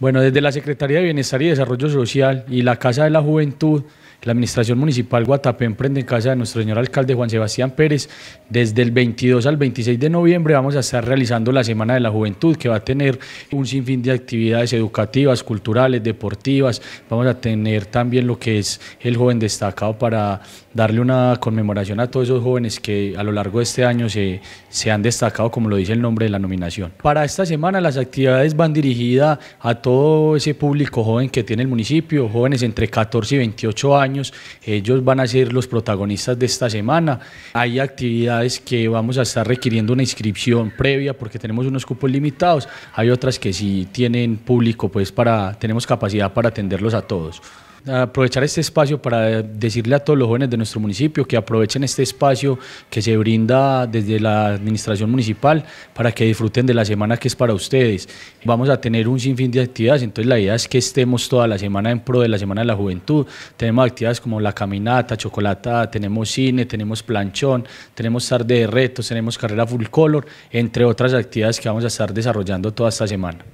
Bueno, desde la Secretaría de Bienestar y Desarrollo Social y la Casa de la Juventud, la Administración Municipal Guatapé emprende en casa de nuestro señor alcalde Juan Sebastián Pérez. Desde el 22 al 26 de noviembre vamos a estar realizando la Semana de la Juventud, que va a tener un sinfín de actividades educativas, culturales, deportivas. Vamos a tener también lo que es el joven destacado para darle una conmemoración a todos esos jóvenes que a lo largo de este año se, se han destacado, como lo dice el nombre de la nominación. Para esta semana las actividades van dirigidas a todo ese público joven que tiene el municipio, jóvenes entre 14 y 28 años, ellos van a ser los protagonistas de esta semana. Hay actividades que vamos a estar requiriendo una inscripción previa porque tenemos unos cupos limitados, hay otras que sí tienen público, pues para, tenemos capacidad para atenderlos a todos aprovechar este espacio para decirle a todos los jóvenes de nuestro municipio que aprovechen este espacio que se brinda desde la administración municipal para que disfruten de la semana que es para ustedes. Vamos a tener un sinfín de actividades, entonces la idea es que estemos toda la semana en pro de la Semana de la Juventud. Tenemos actividades como la caminata, chocolata, tenemos cine, tenemos planchón, tenemos tarde de retos, tenemos carrera full color, entre otras actividades que vamos a estar desarrollando toda esta semana.